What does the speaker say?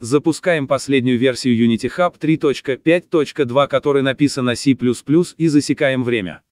Запускаем последнюю версию Unity Hub 3.5.2, который написан на C++ и засекаем время.